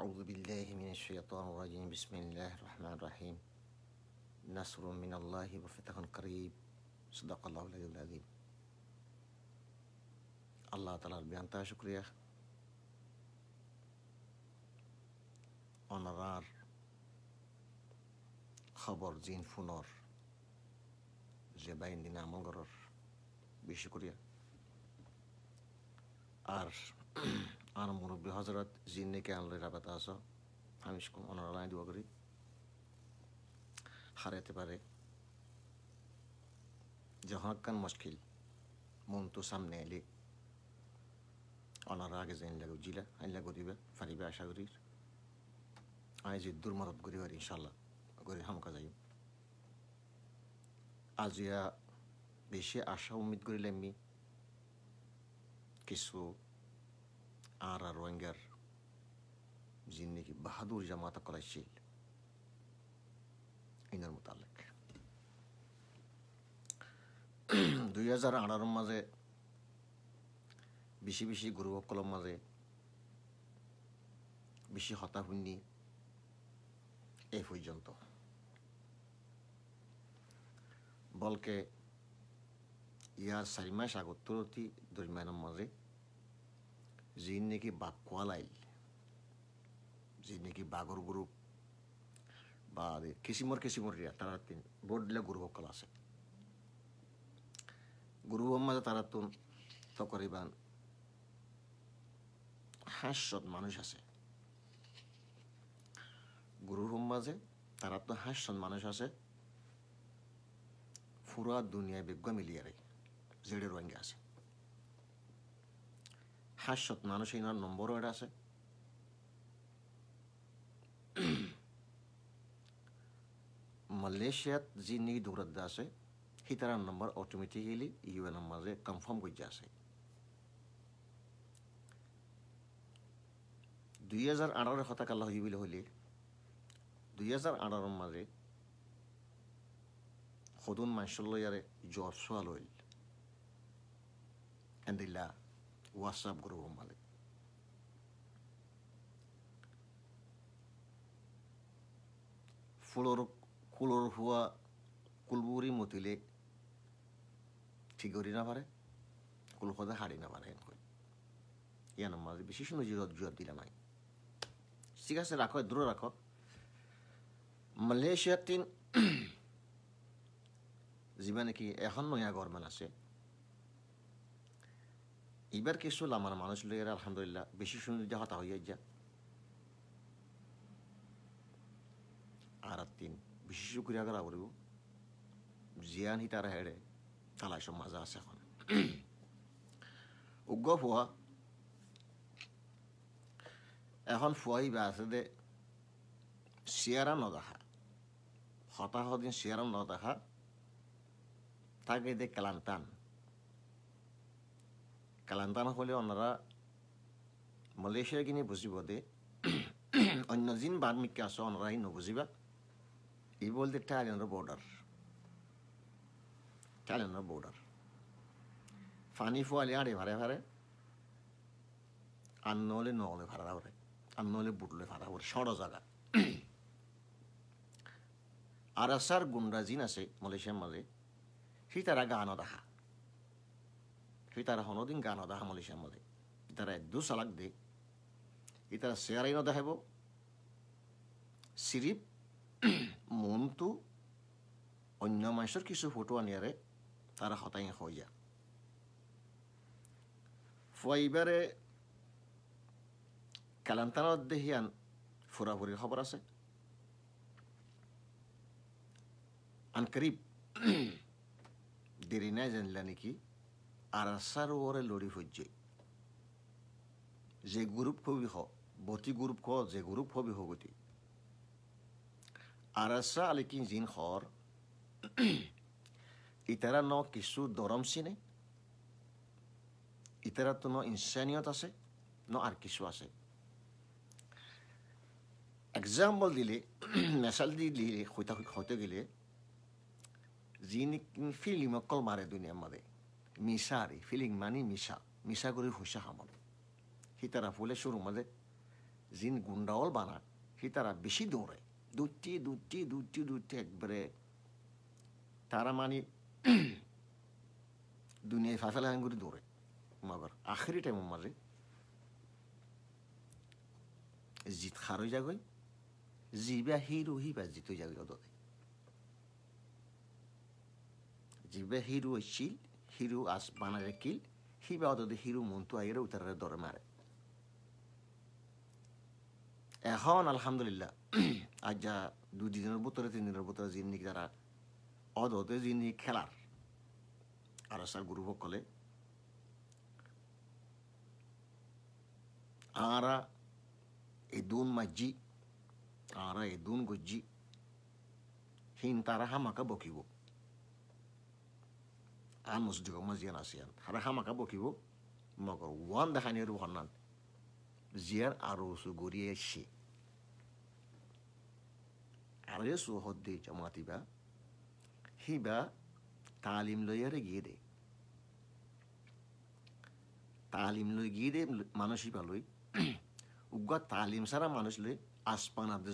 أعوذ بالله من الشيطان الرجيم بسم الله الرحمن الرحيم نصر من الله وفتح قريب صدق الله العلي العظيم الله تعالى بيانتا شكريا أونرار خبر زين فنور زباين دينا مغرر بشكريا أر আর মুরব্বী হজরত জিন্নিকে আনলে রাবাতা আস আমি অনারালায় দিব করি হারাইতে পারে যে হকান মুশকিল মন তো সামনে এলে অনারা আগে যে লাগু জিলা আইনলা করিবে ফারিবে আশা করি আই যে দুর্মারত করিবার ইনশাল্লাহ করি হামকা যাই আজ ইয়া বেশি আশা উম্মিদ করিলে আমি কিছু আর আর রোহিঙ্গার জিন্দিগি বাহাদুর জামাতা করাইছিল ইনার মোতালেক দুই হাজার আঠারোর মাঝে বেশি বেশি গুরুসকলৰ মাজে বেছি হতাশূন্যি এই পৰ্যন্ত বলকে ইয়াৰ চাৰি মাস দুই দৰিমানৰ মাজে জিন নাকি বাঘ কোয়ালাইল জিন নাকি বাঘর গ্রুপ বা কিসিমর কিসিমরিয়া তারা তিন বোর্ড দিলে গুরু সকল আছে গুরু মাজে তারা তুন তকরিবান হাস্যত মানুষ আছে গুরু মাজে তারা তো হাস্যত মানুষ আছে পুরা দুনিয়ায় বিজ্ঞ মিলিয়ারে জেডে রোহিঙ্গা আছে হাস্যত মানুষ ইনার নম্বরও এটা আছে মালয়েছিয়াত যি নি দূরত আছে সিতারার নম্বর অটোমেটিকেলি ইউ এনের মাঝে কনফার্ম করে আছে দুই হাজার আঠারো শতকাল হইবিল হলে দুই হাজার আঠারোর মাঝে সদুন মাইশল ইয়াৰে জ্বৰ চোৱা লৈ এন্দিলা WhatsApp grupo malik. fulor kulor huwa kulburi motile chigori na pare kul khoda hari na pare koi ya na mal bishi shuno jiro jor dile nai siga se rakho dur rakho malaysia tin jibane ki ehon noya gor man ase এইবার case হল আমার মানুষ lawyer আলহামদুলিল্লাহ বেশি যা হতা হইয়া যা আর তিন বেশি শুক্রিয়া করা করব জিয়ান হিতার হেড়ে তালাই সব মাজা আছে এখন উগ্র ফুয়া এখন ফুয়াই বা আছে দে চেয়ারা নদেখা হতাশ দিন চেয়ারা নদেখা তাকে দে ক্লান্তান টান কালান্তানা হলে ওনারা মালয়েশিয়া কিনে বুঝিব দে অন্য যিন বার্মিককে আছে ওনারাই নবুঝিবা ই বলতে থাইল্যান্ডের বর্ডার থাইল্যান্ডের বর্ডার ফানি ফুয়ালি আড়ে ভারে ভারে আর নলে নলে ভাড়া ভরে আর নলে বুটলে ভাড়া ভরে সড় জায়গা আর আসার গুন্ডা জিন আছে মালয়েশিয়ার মাঝে সি তারা গানও দেখা ಇತರ ಹೊನೋದಿನ ಗಾನದ দু ಇತರ দে ಸಲಗ್ದೆ শেয়ারাই নদা হেব সিরিপ মনটো অন্য মানুষের কিছু ফটো আনিয়াৰে তাৰ হতাই হইয়া ফাইবারে ফুৱাইবাৰে কালান্তানত দেহি আন ফুৰা খবৰ আছে আনকৰিব দেরি নাই জানিলা নেকি আৰাচাৰ ওৱৰে লৰি সূৰ্যই যে গুৰুপ কবিষ বতি গুৰুপ খ যে গুৰুপ কবি হগতি আৰাচা আলিকিং জিন হৰ ইতাৰা ন কিছু দৰম চিনে ইতাৰাতো ন ইনচানিয়ত আছে ন আৰ কিছু আছে এক্সাম্পল দিলে মেচাল দি দিলে সৈতে সৈতে গেলে যি নেকি ফিল্ম অকল মাৰে দুনিয়াৰ মাৰে মিশারি ফিলিং মানি মিশা মিশা করে হইসে হামল সীতারা ফুলে শুরু মাঝে জিন গুন্ডাওল বানা সীতারা বেশি দৌড়ে দুটি দুটি দুটি দুটি একবারে তারা মানি দুনিয়ায় ফাঁসালে আঙ্গুরি দৌড়ে মগর আখরি টাইম মাঝে জিত খারই যাগই জিবা হি রহিবা জিতই যাগ জিবা হি রহিছিল hiru azpanarekil, hibauta de hiru muntua ere utarre dormare. এখন আলহামদুলিল্লাহ আজ যা দুদিনের ভিতরে তিন দিনের ভিতরে জিন্নিক যারা অদতে জিন্নিক খেলার আর আসার গুরুভক্কলে আরা এদুন মাজ্জি আরা এদুন গজ্জি হিন তারা হামাকা বকিব taan musdigo ma ziyan asiyan hara hama kabo kibo magor wanda hani ru honan ziyan arusu guriye shi araya su hodde jamaati hiba talim loyer yare gide taalim lo gide manushi ba talim sara তালিম সারা মানুষ আসপান আব্দে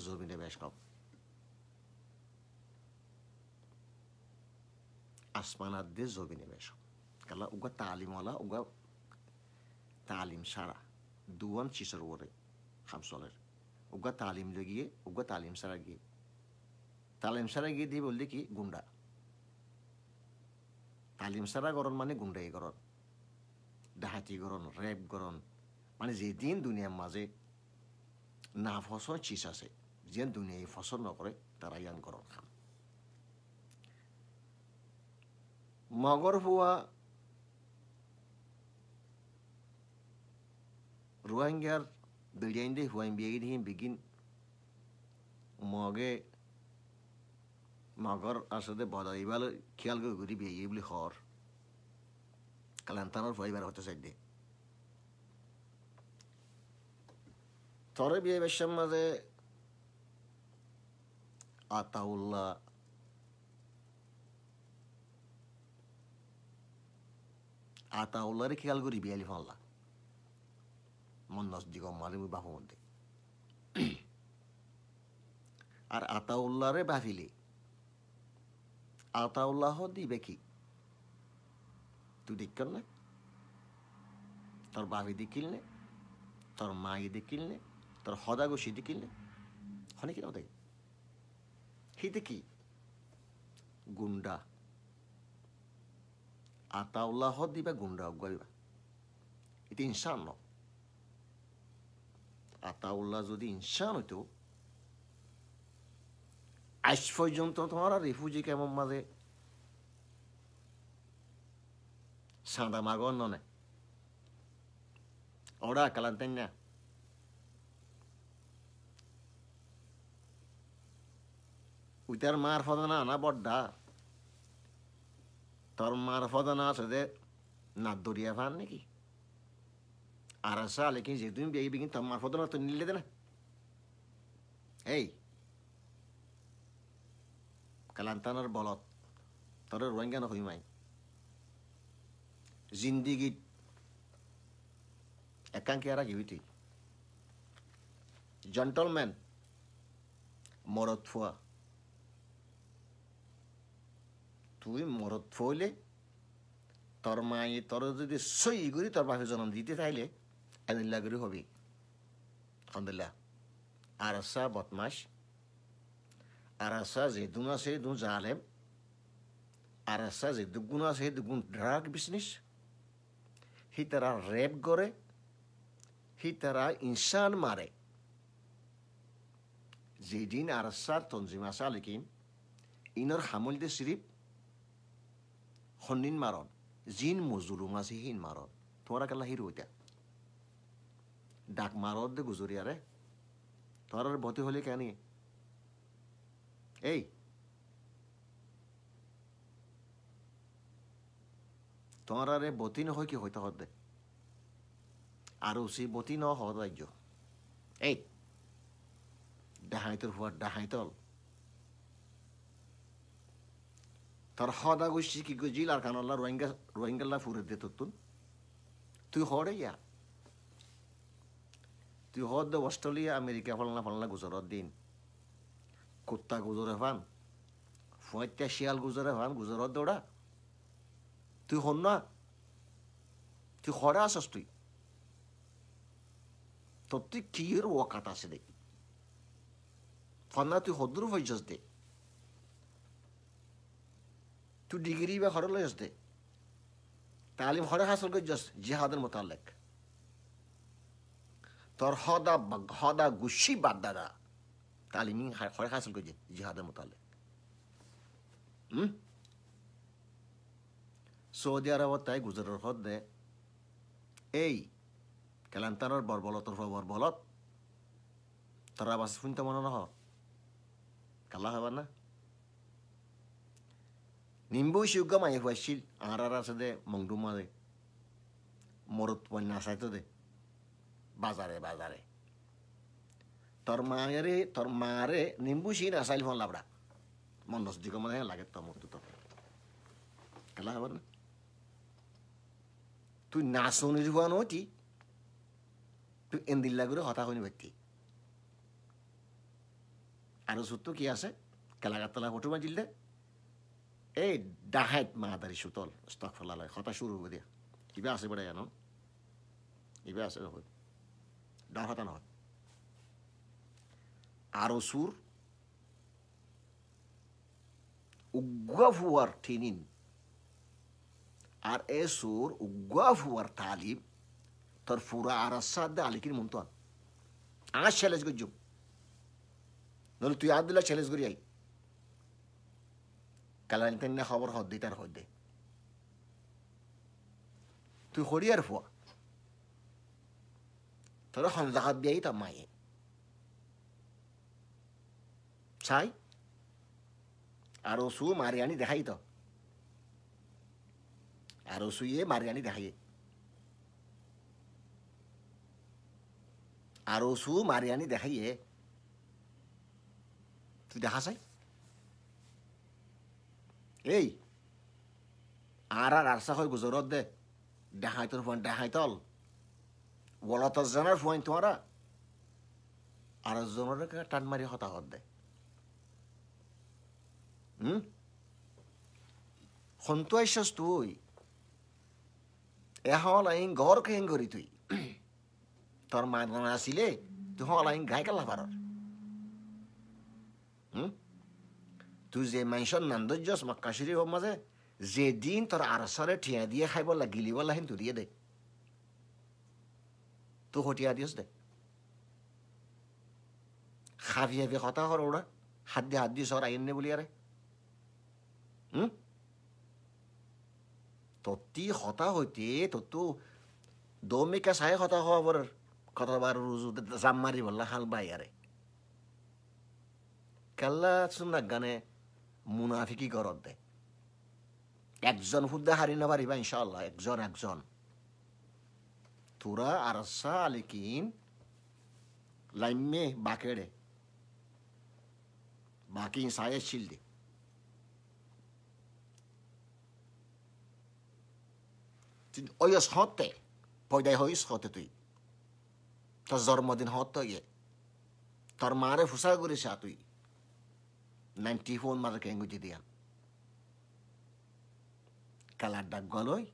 আসমানাদ্দে জমিনে বেশ কালা উগা তালিমওয়ালা উগা তালিম সারা দুয়ান চিসর ওরে খামসলের উগা তালিম লগিয়ে উগা তালিম সারা গিয়ে তালিম সারা গিয়ে দিয়ে বললি কি গুন্ডা তালিম সারা গরণ মানে গুন্ডাই গরণ ডাহাতি গরণ রেপ গরণ মানে যেদিন দুনিয়ার মাঝে না ফসল চিস আছে যে দুনিয়ায় ফসল নকরে তারা ইয়ান গরণ খাম Magorfu wa Ruhangyar bildiğinde huayn biyegidihim begin mage magar asade badaybalı kiyalgı gudi biyegibli khar kalantanar faybar hote sajde Tarı biye beşşem maze Ataullah আতাউল্লারে খেয়াল করি বিয়ালি ফাল্লা মন্নাস দিগম মালিমুর বাপু মধ্যে আর আতাউল্লাহরে বাফিলি আতাউল্লাহ দিবে কি তুই দেখ না তোর বাপি দিয়ে কিনলে তোর মাই দিয়ে কিনলে তোর হদাগসি দিয়ে কিনলে হনে কিনা ওদের হিতে কি গুন্ডা আতাউল্লাহ দিবা গুন্ডা অগ্গাইবা এটা ইনসান ন আতাউল্লাহ যদি ইনসান হইতো আজ পর্যন্ত তোমার রিফিউজি কেমন মাঝে সাদা মাগন ননে ওরা কালান্তেন না উইতার মার ফদনা আনা বড্ডা তোর মার ফদা না আছে যে না দরিয়া ফান নাকি আর আসা লেকিন যে তুমি বিয়ে বিকিন তোর মার ফদা তো নিলে না এই কালান্তানার বলত তোর রোহিঙ্গা না হইমাই জিন্দিগি একাঙ্কি আর গিউতি জেন্টলম্যান মৰত ফোৱা তুই মরদ ফইলে তোর মায়ে তোর যদি সই করি তোর বাপে জন্ম দিতে চাইলে আনিল্লা করি হবে আলহামদুলিল্লাহ আর আসা বদমাস আর আসা যে দুন আছে দু জালেম আর আসা যে দুগুণ আছে দুগুণ ড্রাগ বিজনেস সি তারা রেপ করে সি তারা ইনসান মারে যেদিন আর আসার তঞ্জিমাসা লিখিম ইনর হামল দে শ্রীপ শনিন মাৰণ জিন মজুলো মাছি সিন মাৰণ তোমাৰ কেলা হিৰো এতিয়া ডাক মাৰত দে গুজৰিয়াৰে তোমাৰ আৰু বতি হ'লি কেনি এই তোমাৰ আৰু বতি নহয় কি হয় তহঁত দে আৰু উচি বতি নহয় ৰাজ্য এই ডাহাইতল হোৱা ডাহাইতল তার হদা go কি ki আর কান ar kan Allah roinga দে la তুই হরে ইয়া তুই হদ অস্ট্রেলিয়া আমেরিকা ফলনা ফলনা গুজরাত দিন কুত্তা গুজরে ফান ফুয়াইত্যা শিয়াল গুজরে ফান গুজরাত দৌড়া তুই হন না তুই হরে আসস তুই তোর তুই কি ওয়াকাত আছে দে ফান্না তুই হদ্রু হইছস দে تو ڈگری بے خورو لجس دے تعلیم خورو حاصل کو جس جہاد متعلق تور ہدا ہدا گوشی بات دادا تعلیمی خورو حاصل کو جہاد متعلق سعودی عرب تائی گزر رخد دے এই কেলেণ্টাৰৰ বৰবলতৰ হোৱা বৰবলত তৰা বাছ শুনিতে মনে নহয় কালা হ'বা না Min bu shu ga mai huashil arara se de mongduma de morut ponna saito de bazare bazare. Tor maare tor maare nimbu shi na sail phone labra. Mon nos digo mane lage to mutu to. Kala habar na. Tu na sonu juan oti. Tu endil lagure hota hoini bhakti. আরো সূত্র কি আছে কেলাগাতলা photo বাজিল দেয় এই ডাহাইত মাদারি সুতল stock ফেলালয় কথা শুরু হব দিয়া কিবা আছে বড় জানো কিবা আছে নহয় ডাও হাতা নহয় আৰু চুৰ উগুৱা ফুৱাৰ ঠেনিন আর এসুর উগাফ ওয়ার তালিব তর ফুরা আর সাদ আলিকিন মুমতান আ শেলেস গজুম নল তুই আদলা শেলেস গরি আই কালানিতেন খবর সদ্দি তার সদ্যে তুই সরিয়ার ফুয়া তোর সন্দাকাত দিয়াই তার মায়ে চাই আর সু মারি আনি দেখাই তো আর সুইয়ে মারি আনি দেখাইয়ে আর সু মারি আনি দেখাইয়ে তুই দেখা চাই এই আর আর আরসা হয় গুজরত দে দেখাই ডাহাইতর ফুয়ান ডাহাইতল ওলত জনের ফুয়ান তোমারা আর জনের টান মারি হতাহত দে হুম সন্তু আইসাস তুই এ হল আইন গড় কেহেন করি তুই তোর মাদনা আসিলে তুই হল আইন গাইকাল লাভারর হুম তো যে মাইচন নান্দৰ্য মাক হ'ব মাজে যে দিন তোৰ আৰচৰে ঠিয়া দিয়ে খাব লাগিলিব লাহিন ধৰিয়ে দে তোৰ সতীয়া দিয়ছ দে হাবি হাবি কথা কৰ ওৰা হাত দি হাত দি চৰ আহিনে বুলি আৰে তত্তি হতা সৈতে তত্তো দমিকা চাই হতা খোৱাবৰ কথা বাৰু জাম মাৰি বলা খাল বাই আৰে কেলা চোন নাগানে মুনাফিকি গরত দেয় একজন ফুদ্দে হারি না পারিবা ইনশাল্লাহ একজন একজন তোরা আরসা আলিকিন লাইমে বাকেড়ে বাকি ইনসায়ে শিলদে অয়স হতে পয়দায় হইস হতে তুই তোর জন্মদিন হত তোর মারে ফুসা করিস তুই 94 এঙ্গুজি ngu কালার kala গলই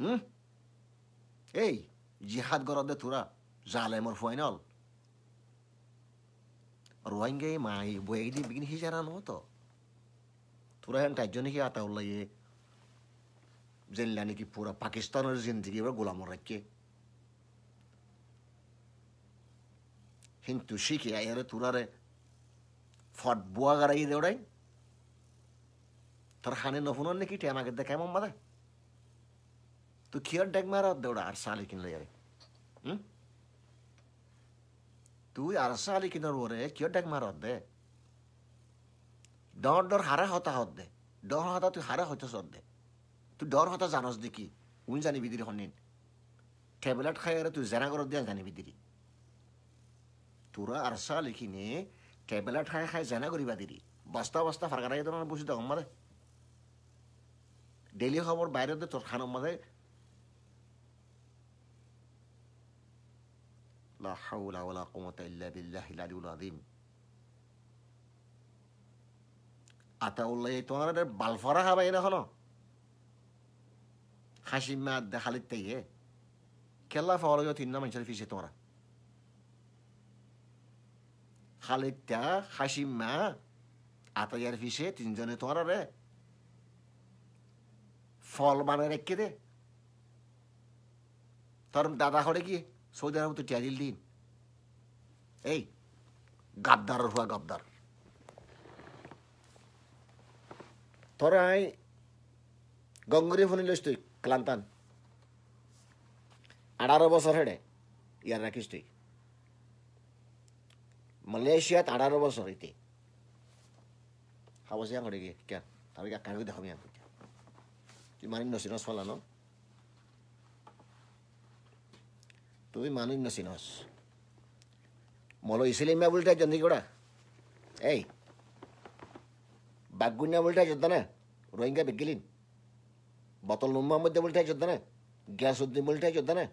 হুম এই জিহাদ গরদে তোরা জালেমর ফাইনাল রোহিঙ্গে মাই বয়ে দি বিগিন হিজারা তো তোরা হেন তাই জন্য কি আতা উল্লাইয়ে জেনলা নাকি পুরা পাকিস্তানের জিন্দগি এবার গোলাম রাখে কিন্তু শিখি আইয়ারে তোলারে ফট বুয়া গাড়াই দেওড়াই তোর হানে নফুনর নাকি টে আমাকে দেখে এমন বাদা তুই খিয়ার ডেক মারা দেওড়া আর সালি কিনলে যাবে হুম তুই আর সালি কিনার ওরে কিয় ডেক মারা দে ডর ডর হারা হতা হত দে ডর হতা তুই হারা হইতে সদ দে তুই ডর হতা জানস দেখি উন জানিবি দিদি হনিন টেবলেট খাই তুই জেনা করত দিয়া জানিবি দিদি তোরা আর সাল এখানে টেবেলা ঠায় খায় জানা করিবা দিদি বস্তা বস্তা ফারকা রাখি তোমার বসে দেখো মাদে ডেলি খবর বাইরে তোর খান মাদে লা হাওলা ওয়ালা কুওয়াতা ইল্লা বিল্লাহিল আলিউল আযীম আতাউল্লাহ তোমার বালফরা খাবা এরা হলো হাসিমা দেখালিতে কেল্লা ফাওয়া তিন না মানুষের ফিসে তোমরা খালেদা হাসিম মা আতাইয়ার ফিসে তিনজনে তোরা রে ফল বানায় রেখে দে তোর দাদা হরে গিয়ে সৌদি আরব তো টিয়ারিল দিন এই গাদ্দার হুয়া গাবদার তোরাই গঙ্গরি ফোনিল তুই ক্লান্তান আঠারো বছর হেডে ইয়ার রাখিস তুই মালয়েশিয়াত আঠারো বছর এতে খাব চিয়া কৰে কেন তাৰ কাকো দেখাম ইয়াক তুই মানিক নচিনস ফলা ন তুই মানিক নচিনস মলো ইসলিমিয়া বুলি তাই জন্দি কৰা এই বাগুনিয়া বুলি তাই যোদ্ধানে রোহিঙ্গা বিগিলিন বটল নুম্মা মধ্যে বলে তাই যোদ্ধানে গ্যাস উদ্দিন বলে তাই যোদ্ধানে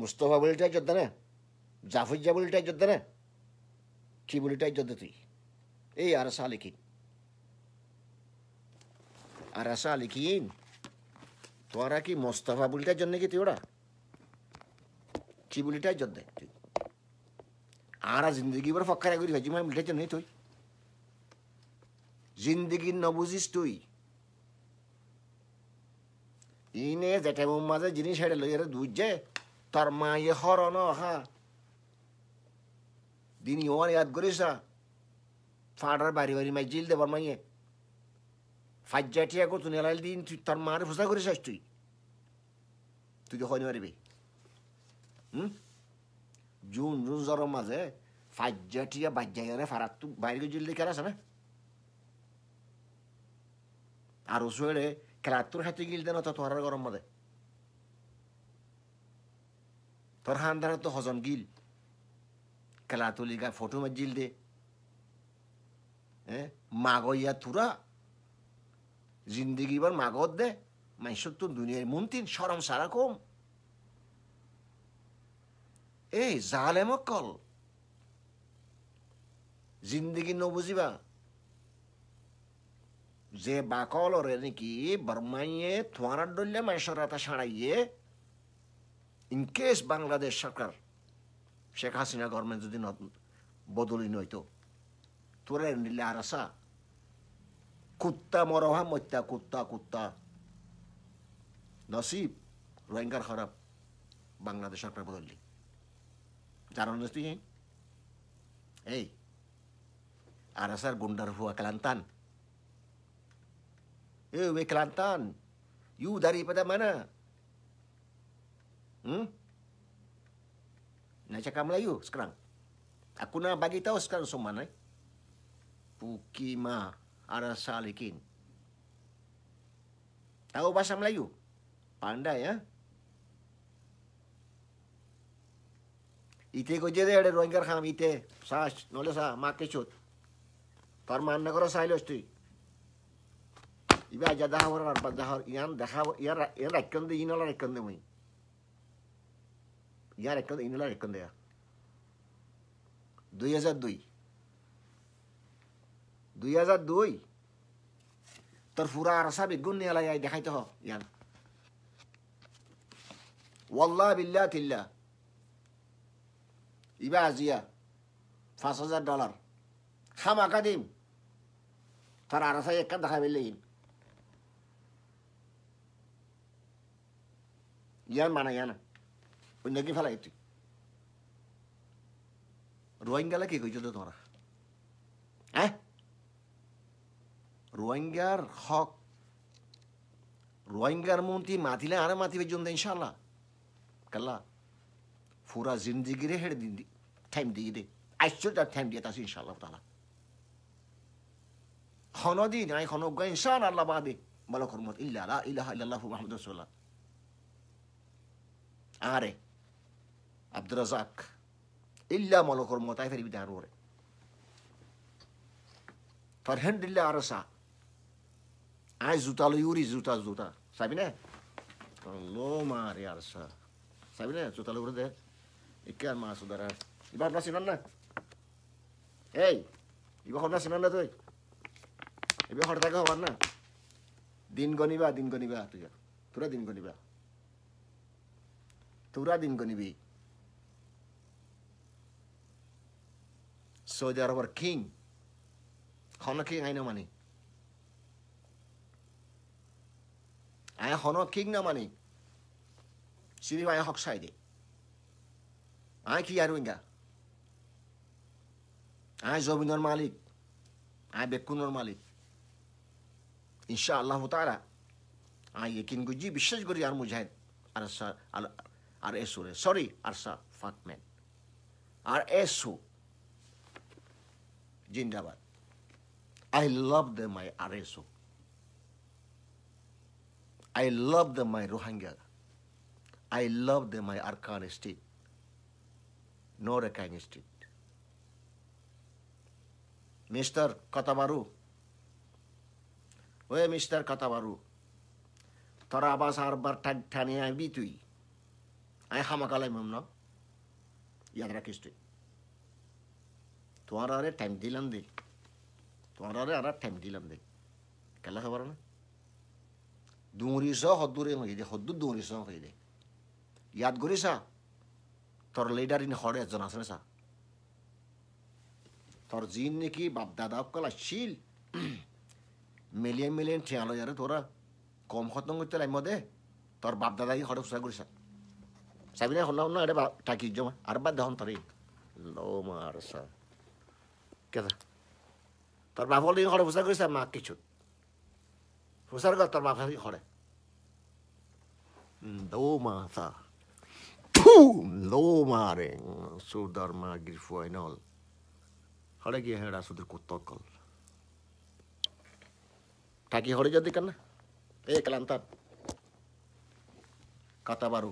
মুস্তফা বলে তাই যোদ্ধানে বলি টাই যোদ্ধা না টাই যোদ্ধা তুই এই আর লিখিন আর লিখিন তোরা কি মোস্তফা বলিটার জন্য কি তুই ওরা চিবুলিটাই যোদ্ধা তুই আর জিন্দগি বড় ফক্কারা করি ভাজি মাই বলিটার জন্যই তুই জিন্দগি বুঝিস তুই ইনে জেঠাবুর মাঝে জিনিস হেঁটে লইয়ারে দুধ যে তোর মায়ে হরণ হা دین یوان یادگاری سره فادر باری باری مجیل ده برمانیه فجاتی اگو تو نیلال دین تو تر معرف سا گریش اش توی تو که خانی باری بی جون جون زارم مزه فجاتی یا بجایانه فرات تو باری گو جلده کرا سنه আরসুয়েড়ে ক্লাতুর হাতে গিল দেন তো তোহার গরম মাদে তোর হান্দার তো হজম গিল ಕಲಾತುಲಿಗ ಫೋಟೋ ಮಜ್ಜಿಲ್ದೆ ಮಾಗೋಯ್ಯ ತುರ জিন্দিগি বার মাগদে মাইসব তো দুনিয়ার মুমতিন সরম সারা কম এই জালে মকল জিন্দিগি ন বুঝিবা যে বাকল রে নাকি বর্মাইয়ে থোয়ার ডলে মাইসর রাতা সাড়াইয়ে ইনকেস বাংলাদেশ সরকার শেখ হাসিনা গভর্নমেন্ট যদি বদলি নইতো তোরে নিলে আর আসা কুত্তা মরহা মত্যা কুত্তা কুত্তা নসিব রোহিঙ্গার খারাপ বাংলাদেশ সরকার বদললি জানো না তুই এই আর আসার গুন্ডার হুয়া ক্লান্তান এ ক্লান্তান ইউ দাঁড়িয়ে পেতে মানে হুম Nak cakap Melayu sekarang. Aku nak bagi tahu sekarang Soman eh. Pukima salikin, Tahu bahasa Melayu? Pandai ya. Ite ko jere ada roingar kham ite sah, nolo sah, mak shot. Tar manna koro sailo sti. Ibe aja dahor ar pa dahor dah dahor yara yara kende yinala kende mai. ইয়ার এক ইনলার এক দেয়া দুই হাজার দুই দুই হাজার দুই তোর ফুরা আর সাবিক গুণ নিয়ে লাই দেখাইতে হ ইয়ান ওয়াল্লাহ বিল্লা তিল্লা ইবা আজিয়া পাঁচ হাজার ডলার হামাকা দিম তার আর সাই একটা দেখা পেলে ইয়ান মানা ইয়ানা ওই নাকি ফেলাই তুই রোহিঙ্গালা কি কইছো তোমরা হ্যাঁ রোহিঙ্গার হক রোহিঙ্গার মন্ত্রী মাতিলে আরে মাতিবে জন্য ইনশাল্লাহ কাল্লা পুরা জিন্দিগি রে হেড়ে দিন টাইম দিয়ে দে আশ্চর্য টাইম দিয়ে তাছি ইনশাল্লাহ তালা হন দিন আই হন ইনশান আল্লাহ বাদে বলো কর্মত ইল্লা ইলাহা ইল্লাহ মুহাম্মদ রাসূলুল্লাহ আরে عبد الرزاق إلا ملك الموت عارف اللي بداروري فرهند الله عرسا عايز زوتا يوري زوتا زوتا سابينا الله ما ري عرسا سابينا زوتا يوري ده إكان ما سودارا يبقى ناسي نانا هاي يبقى ناسي نانا توي يبقى خرطة كهوان نا দিন গণিবা দিন গণিবা তুই তোরা দিন গণিবা তোরা দিন গণিবি So they are our king. Hono king होइन भने आया हन किङ नमाने सिरी आया हक साइदे आया कि यार विंगा आया जबिनर मालिक आया बेकुनर मालिक ইনশা আল্লাহ তারা আয় ইকিন গুজি বিশ্বাস sorry আর মুজাহিদ আর আর এস সরি আর সা ফাকম্যান আর জিন্দাবাদ I love the, my RSO. I love the, my Rohingya. I love the, my Arkhan state, Norakang state. Mr. Katamaru, where Mr. Katamaru? Tarabas Arbar Tania Bitui. I am a Kalamamna. Yadrakistri. তোমার আরে time দিলাম দে তোমার আরে আর time দিলাম দে কেলা খাবার না দুঁরিস হদ্দুরে হয়ে দে হদ্দুর দুঁরিস হয়ে দে ইয়াদ করিসা তোর লিডার ইন হরে একজন আছে সা তোর জিন নাকি বাপ দাদা কল আসছিল মিলিয়ন মিলিয়ন ঠেয়ালো যারে তোরা কম খতম করতে লাইম দে তোর বাপ দাদা কি হরে উৎসাহ করিসা সাবিনা হল না এটা টাকি জমা আর বাদ দেহন তোর লো মার সা কেদা তোর বাপর লিগে ঘরে ভুসার করিস মা কিছু ভুসার দো মাথা লো মারে সুদার মা গ্রিফু আইনল হরে গিয়ে হেঁড়া কল ঠাকি হরে যদি কেন এ কেলাম তার কাতা বারু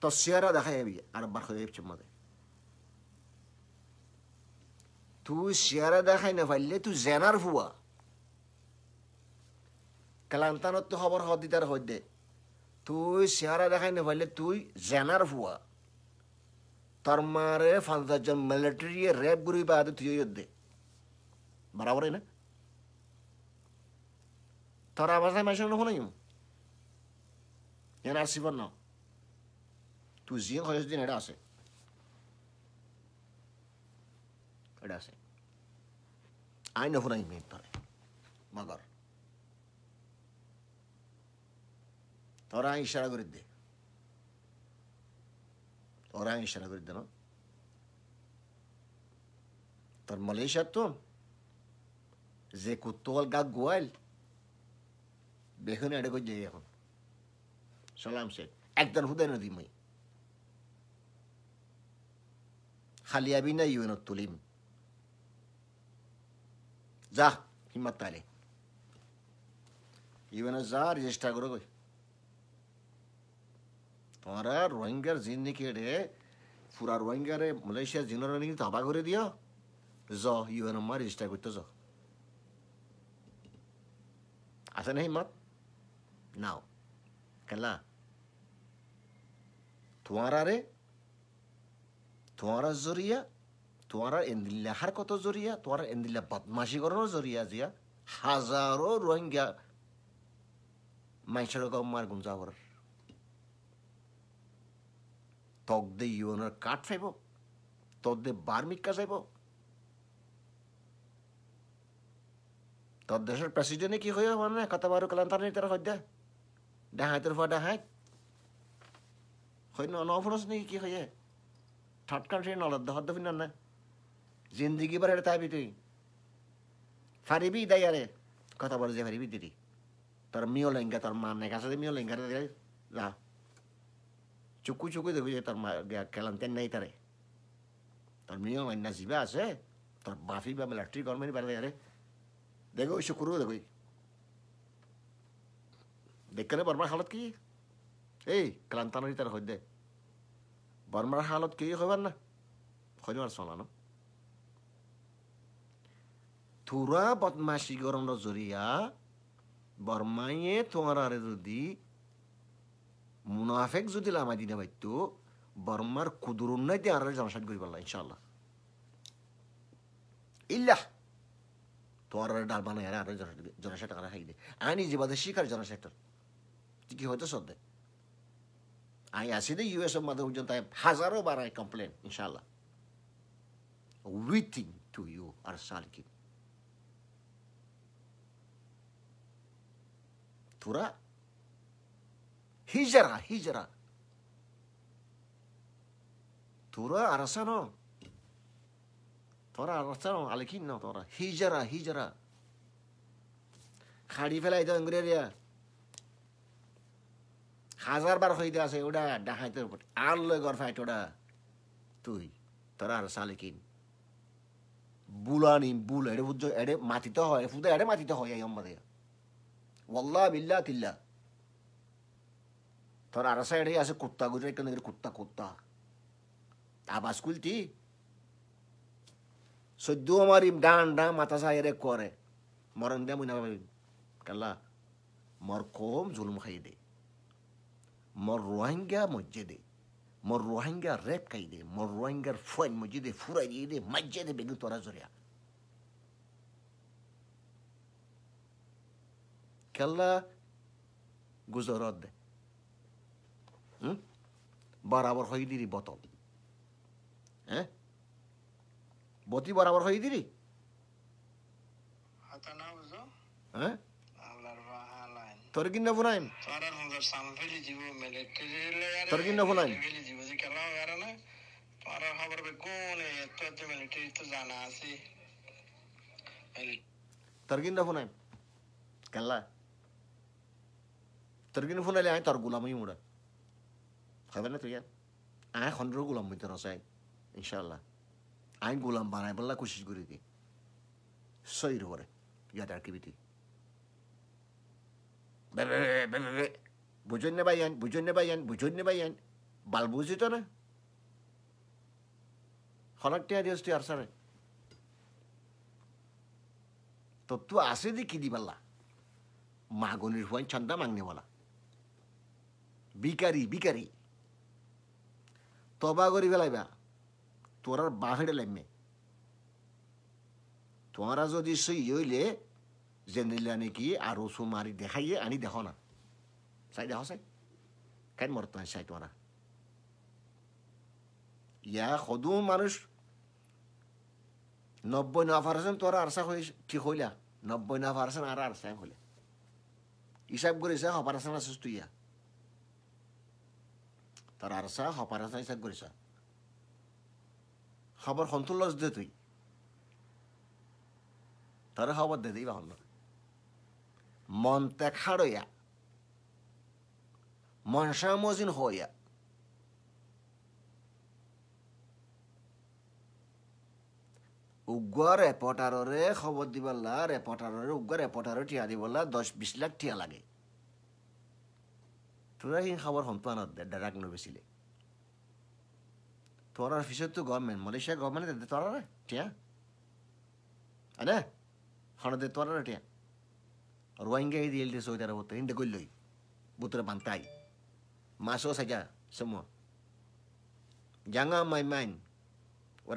তো দেখাই আবি আর বার হয়ে যাবছে Tu siara দেখাই না পারলে তুই জেনার ফুয়া কালান্তানত তো খবর হদি তার হদ্দে তুই সিয়ারা দেখাই না পারলে তুই জেনার ফুয়া তোর মারে পাঁচ দশজন মিলিটারি র্যাব গুরুই বা তুই দে বরাবর না তোর আবার মাসে নাই এন আর সিবর না তুই জিও খরচ দিন এটা আছে এটা আছে I know what I mean by মগর ওরা ইশারা করে দে ওরা ইশারা করে দে না তোর মালয়েশিয়ার তো যে কুত্তল গা গোয়াল বেখন এটা করে যাই এখন সালাম শেখ একদান হুদাই নদী মই খালিয়াবি না ইউএনত তুলিম যা হিম্মত তালে ইভেনে যা রেজিস্টার করে কই তোমরা রোহিঙ্গার জিন্দিকে রে পুরা রোহিঙ্গারে মালয়েশিয়ার জিনরা নাকি তাবা করে দিও জ ইউএন মা রেজিস্টার করতে য আছে না হিম্মত নাও কেলা তোমারা রে তোমারা জরিয়া তোয়ারার এন্দিল্লা কত জরিয়া তোমার এন্দিল্লা বদমাসিকরণের জরিয়া জিয়া হাজারো রোহিঙ্গা মানুষের মার গুঞ্জাগর তক দে ইউনের কাঠ ফাইব তক দে বার্মিকা যাইব তোর দেশের প্রেসিডেন্টে কি হয়ে মানে কত বারো বারো কালান্তানি তারা হয় দে ডাহাইতের ফা ডাহাই হয় না অনফরস নাকি কি হয়ে থার্ড কান্ট্রি নলাদ হদ্দ না জিন্দিগি ভরে থাকবি তুই ফারিবি দেয় আরে কথা বলে যে ফারিবি দিদি তোর মিও লেঙ্গা তোর মা নেই কাছে মিও লেঙ্গা যা চুকু চুকু দেখবি যে তোর মা খেলান্তেন নাই তারে তোর মিও অন্য জিবা আছে তোর বাফি বা মিলিটারি গভর্নমেন্ট পারে আরে দেখো ওই শুকুরও দেখবি দেখলে বর্মার হালত কি এই ক্লান্তানি তার হদ্দে বর্মার হালত কি হবার না হইবার চলানো তোরা বদমাসি গরম জরিয়া বরমাইয়ে তোমার যদি মুনাফেক যদি লামাই দিনে পাইতো বর্মার কুদুর উন্নয় দিয়ে আর জনসাদ করি পারলাম ইনশাল্লাহ ইল্লাহ তোমার ডাল বানায় আর জনসাদ আর হাই দে আইনি যে বাদে শিকার জনসাদটার কি হয়তো সদ্দে আই আসি দে এর মাধ্যমে পর্যন্ত হাজারো বার আই কমপ্লেন ইনশাল্লাহ উইথিং টু ইউ আর circuit cultura hijra hijra Tura arasano. Tora arasano alikinno tora. Hijra hijra. খাড়ি ফেলাই তো ইংরেজিয়া হাজার বার হইতে আছে ওটা ডাকাইতে আর লয় গর ফাইট ওটা তুই তোরা আর সালিকিন বুলানি বুল এড়ে বুঝছো এড়ে মাতিতে হয় ফুদে এড়ে মাতিতে হয় এই আমাদের വല്ലാ ബില്ലാ തില്ല तर आरासाइड असं कुत्ता गुजरा इकडे कुत्ता कुत्ता ताबासकुल ती सद्दू हमारी डां डां माता सा रे कोरे मरण द्या मुना कल्ला मर कोम जुलम खाई दे मर रोहिंग्या मज्जे दे मर रोहिंग्या रेप खाई दे मर रोहिंग्या फोन मज्जे दे फुरा दे मज्जे दे बेगू तोरा जोरिया کلا گزارات ده برابرهای دیری باطل باتی برابرهای دیری তোর কি নেব নাই তোর কি নেব নাই তোর কি নেব নাই কেলা তর্গিন ফুলাইলে আয় তোর গোলামই মোড়া খাবে না তুই আয় খন্ডর গোলাম হইতে রসাই ইনশাল্লাহ আইন গোলাম বানাই বললা কোশিশ করে দি সৈর করে ইয়াদ আর কিবিটি বুঝুন না ভাই আন বুঝুন না ভাই আন বুঝুন না ভাই বাল বুঝি তো না হলাকটি আর ইউস আর সারে তো তু আসে দি কি দিবাল্লা মাগনির হুয়াইন ছন্দা মাগনিওয়ালা বিকারি বিকারি তবা করি ফেলাইবা তোর আর বাফেটে লাগবে তোমরা যদি সেই হইলে যে নিলা নাকি আর ওসু মারি দেখাইয়ে আনি দেখো না চাই দেখো চাই কেন মরত না চাই তোমরা ইয়া সদু মানুষ নব্বই ন পার্সেন্ট তোরা আরসা হয়ে ঠিক হইলা নব্বই ন পার্সেন্ট আর আরসা হইলে হিসাব করে সে হ্যাঁ, পার্সেন্ট আছিস তুই ইয়া তার আরসা হপার আসা হিসাব করিস খবর সন্তুল দে তুই তার খবর দে দিবা হল মন তেখাড়য়া মনসা মজিন হইয়া উগ্র রেপটাররে খবর দিবাল্লা রেপটাররে উগ্র রেপটারে টিয়া দিবল্লা দশ বিশ লাখ টিয়া লাগে তোরা হিং খাবার সন্তানত দাদাক নবেছিলে তোরার পিছতো গভর্নমেন্ট মালয়েশিয়া গভর্নমেন্ট তোরারে টিয়া আরে হনদে তোরারে টিয়া রোহিঙ্গা এই দিয়ে সৌদি আরবতে হিন্দে গইলই বুতরে বান্তাই masuk saja semua. Jangan main-main.